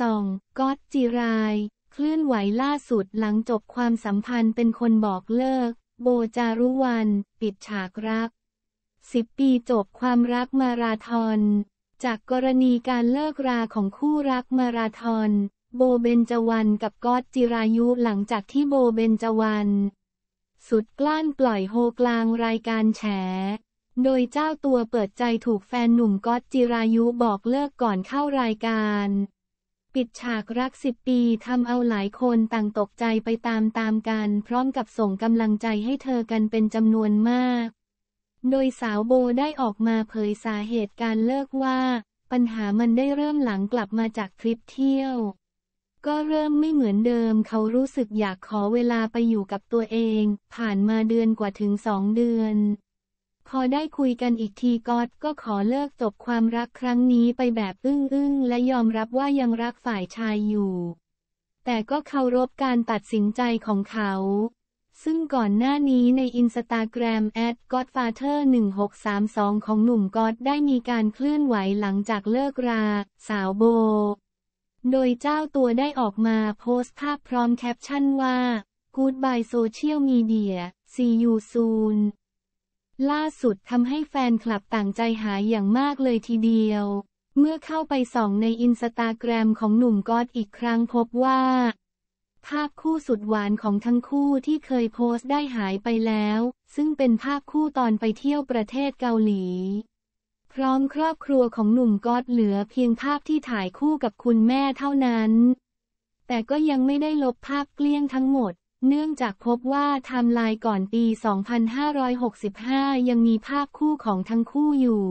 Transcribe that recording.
ส่องก๊อตจิรายเคลื่อนไหวล่าสุดหลังจบความสัมพันธ์เป็นคนบอกเลิก โบจารุวัน ปิดฉาก รักสิบปีจบความรักมาราธอน จากกรณีการเลิกราของคู่รักมาราธอน โบเบนจวันกับก๊อตจิรายุหลังจากที่โบเบนจวันสุดกลั้นปล่อยโฮกลางรายการแฉ โดยเจ้าตัวเปิดใจถูกแฟนหนุ่มก๊อตจิรายุบอกเลิกก่อนเข้ารายการปิดฉากรักสิบปีทำเอาหลายคนต่างตกใจไปตามตามกันพร้อมกับส่งกำลังใจให้เธอกันเป็นจำนวนมาก โดยสาวโบได้ออกมาเผยสาเหตุการเลิกว่า ปัญหามันได้เริ่มหลังกลับมาจากทริปเที่ยว ก็เริ่มไม่เหมือนเดิมเขารู้สึกอยากขอเวลาไปอยู่กับตัวเอง ผ่านมาเดือนกว่าถึงสองเดือนพอได้คุยกันอีกทีก็อตก็ขอเลิกจบความรักครั้งนี้ไปแบบอึ้งๆ และยอมรับว่ายังรักฝ่ายชายอยู่ แต่ก็เคารพการตัดสินใจของเขา ซึ่งก่อนหน้านี้ในอินสตาแกรม @godfather1632 ของหนุ่มก็อตได้มีการเคลื่อนไหวหลังจากเลิกรา สาวโบ โดยเจ้าตัวได้ออกมาโพสต์ภาพพร้อมแคปชั่นว่า Goodbye Social Media See you soon ล่าสุดทำให้แฟนคลับต่างใจหายอย่างมากเลยทีเดียว เมื่อเข้าไปส่องในอินสตาแกรมของหนุ่มก๊อตอีกครั้งพบว่า ภาพคู่สุดหวานของทั้งคู่ที่เคยโพสต์ได้หายไปแล้ว ซึ่งเป็นภาพคู่ตอนไปเที่ยวประเทศเกาหลี พร้อมครอบครัวของหนุ่มก๊อตเหลือเพียงภาพที่ถ่ายคู่กับคุณแม่เท่านั้น แต่ก็ยังไม่ได้ลบภาพเกลี้ยงทั้งหมดเนื่องจากพบว่าไทม์ไลน์ก่อนปี 2565 ยังมีภาพคู่ของทั้งคู่อยู่